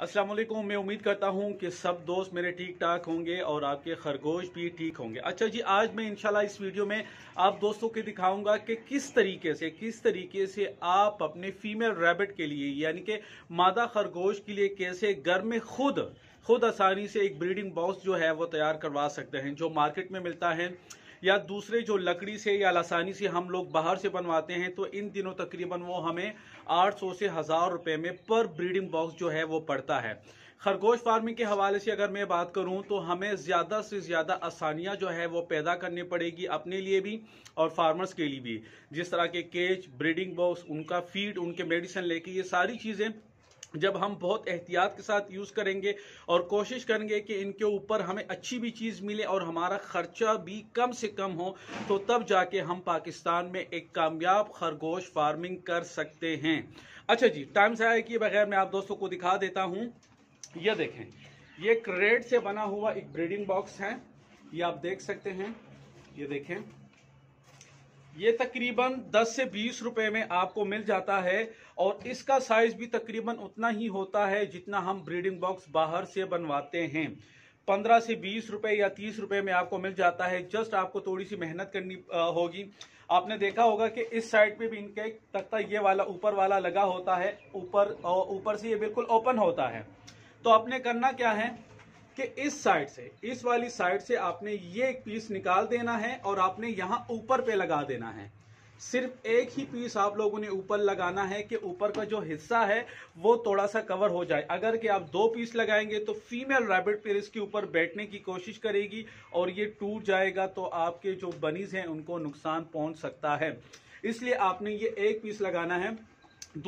अस्सलाम वालेकुम मैं उम्मीद करता हूँ कि सब दोस्त मेरे ठीक ठाक होंगे और आपके खरगोश भी ठीक होंगे अच्छा जी आज मैं इंशाल्लाह इस वीडियो में आप दोस्तों के दिखाऊंगा कि किस तरीके से किस तरीके से आप अपने फीमेल रैबिट के लिए यानी कि मादा खरगोश के लिए कैसे घर में खुद खुद आसानी से एक ब्रीडिंग बॉक्स जो है वो तैयार करवा सकते हैं जो मार्केट में मिलता है या दूसरे जो लकड़ी से या लसानी से हम लोग बाहर से बनवाते हैं तो इन दिनों तकरीबन वो हमें 800 से हज़ार रुपए में पर ब्रीडिंग बॉक्स जो है वो पड़ता है खरगोश फार्मिंग के हवाले से अगर मैं बात करूं तो हमें ज़्यादा से ज़्यादा आसानियां जो है वो पैदा करनी पड़ेगी अपने लिए भी और फार्मर्स के लिए भी जिस तरह के केच ब्रीडिंग बॉक्स उनका फीड उनके मेडिसिन लेके ये सारी चीज़ें जब हम बहुत एहतियात के साथ यूज़ करेंगे और कोशिश करेंगे कि इनके ऊपर हमें अच्छी भी चीज़ मिले और हमारा ख़र्चा भी कम से कम हो तो तब जाके हम पाकिस्तान में एक कामयाब खरगोश फार्मिंग कर सकते हैं अच्छा जी टाइम से आया किए बगैर मैं आप दोस्तों को दिखा देता हूँ ये देखें ये क्रेड से बना हुआ एक ब्रीडिंग बॉक्स है ये आप देख सकते हैं ये देखें ये तकरीबन 10 से 20 रुपए में आपको मिल जाता है और इसका साइज भी तकरीबन उतना ही होता है जितना हम ब्रीडिंग बॉक्स बाहर से बनवाते हैं पंद्रह से बीस रुपए या तीस रुपए में आपको मिल जाता है जस्ट आपको थोड़ी सी मेहनत करनी होगी आपने देखा होगा कि इस साइड पे भी इनके तख्ता ये वाला ऊपर वाला लगा होता है ऊपर ऊपर से ये बिल्कुल ओपन होता है तो आपने करना क्या है कि इस साइड से इस वाली साइड से आपने ये एक पीस निकाल देना है और आपने यहाँ ऊपर पे लगा देना है सिर्फ एक ही पीस आप लोगों ने ऊपर लगाना है कि ऊपर का जो हिस्सा है वो थोड़ा सा कवर हो जाए अगर कि आप दो पीस लगाएंगे तो फीमेल रैबिट फिर इसके ऊपर बैठने की कोशिश करेगी और ये टूट जाएगा तो आपके जो बनीज हैं उनको नुकसान पहुंच सकता है इसलिए आपने ये एक पीस लगाना है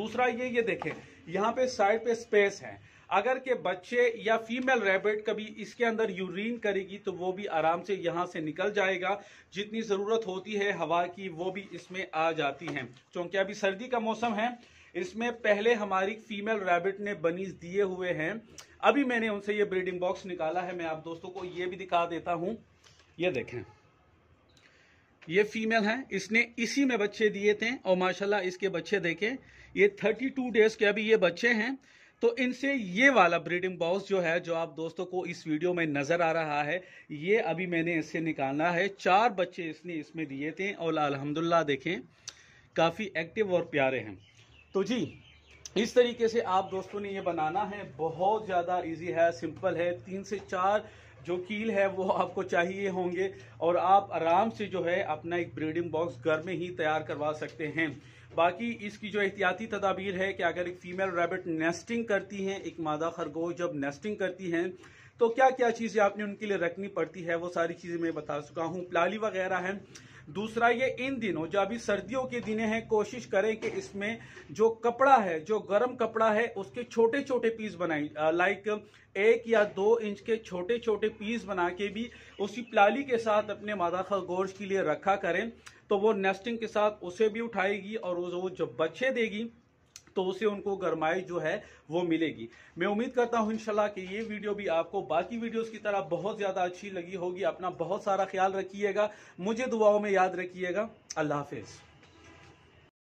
दूसरा ये ये देखें यहाँ पे साइड पे स्पेस है अगर के बच्चे या फीमेल रैबिट कभी इसके अंदर यूरिन करेगी तो वो भी आराम से यहाँ से निकल जाएगा जितनी ज़रूरत होती है हवा की वो भी इसमें आ जाती है क्योंकि अभी सर्दी का मौसम है इसमें पहले हमारी फीमेल रैबिट ने बनीज दिए हुए हैं अभी मैंने उनसे ये ब्रीडिंग बॉक्स निकाला है मैं आप दोस्तों को ये भी दिखा देता हूँ ये देखें ये फीमेल है इसने इसी में बच्चे दिए थे और माशाल्लाह इसके बच्चे देखें ये 32 डेज के अभी ये बच्चे हैं तो इनसे ये वाला ब्रीडिंग बॉक्स जो है जो आप दोस्तों को इस वीडियो में नज़र आ रहा है ये अभी मैंने इससे निकालना है चार बच्चे इसने इसमें दिए थे और अलहमदुल्ला देखें काफ़ी एक्टिव और प्यारे हैं तो जी इस तरीके से आप दोस्तों ने ये बनाना है बहुत ज़्यादा इजी है सिंपल है तीन से चार जो कील है वो आपको चाहिए होंगे और आप आराम से जो है अपना एक ब्रीडिंग बॉक्स घर में ही तैयार करवा सकते हैं बाकी इसकी जो एहतियाती तदाबीर है कि अगर एक फ़ीमेल रैबिट नेस्टिंग करती हैं एक मादा खरगोश जब नेस्टिंग करती हैं तो क्या क्या चीज़ें आपने उनके लिए रखनी पड़ती है वो सारी चीज़ें मैं बता चुका हूँ प्लाली वगैरह हैं दूसरा ये इन दिनों जो अभी सर्दियों के दिन हैं कोशिश करें कि इसमें जो कपड़ा है जो गर्म कपड़ा है उसके छोटे छोटे पीस बनाए लाइक एक या दो इंच के छोटे छोटे पीस बना के भी उसी प्लाली के साथ अपने मादा खरगोश के लिए रखा करें तो वो नेस्टिंग के साथ उसे भी उठाएगी और वो जब बच्चे देगी तो उसे उनको गरमाइश जो है वो मिलेगी मैं उम्मीद करता हूँ इनशाला कि ये वीडियो भी आपको बाकी वीडियोस की तरह बहुत ज़्यादा अच्छी लगी होगी अपना बहुत सारा ख्याल रखिएगा मुझे दुआओं में याद रखिएगा अल्लाह हाफिज़